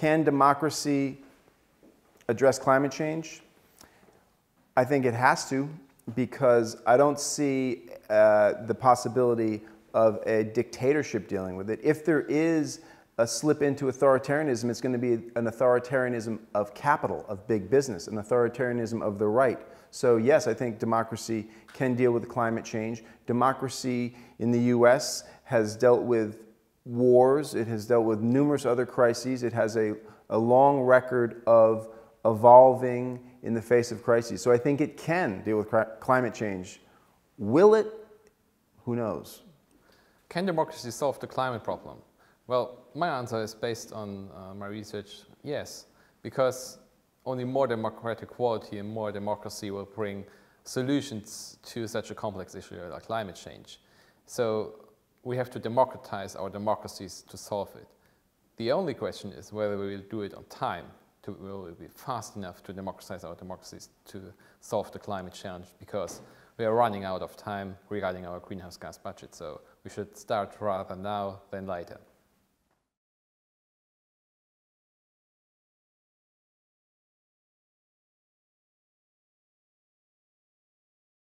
Can democracy address climate change? I think it has to because I don't see uh, the possibility of a dictatorship dealing with it. If there is a slip into authoritarianism, it's going to be an authoritarianism of capital, of big business, an authoritarianism of the right. So, yes, I think democracy can deal with climate change. Democracy in the US has dealt with wars, it has dealt with numerous other crises, it has a, a long record of evolving in the face of crises. So I think it can deal with climate change. Will it? Who knows? Can democracy solve the climate problem? Well, my answer is based on uh, my research, yes, because only more democratic quality and more democracy will bring solutions to such a complex issue like climate change. So we have to democratize our democracies to solve it. The only question is whether we will do it on time, to, will it be fast enough to democratize our democracies to solve the climate challenge, because we are running out of time regarding our greenhouse gas budget, so we should start rather now than later.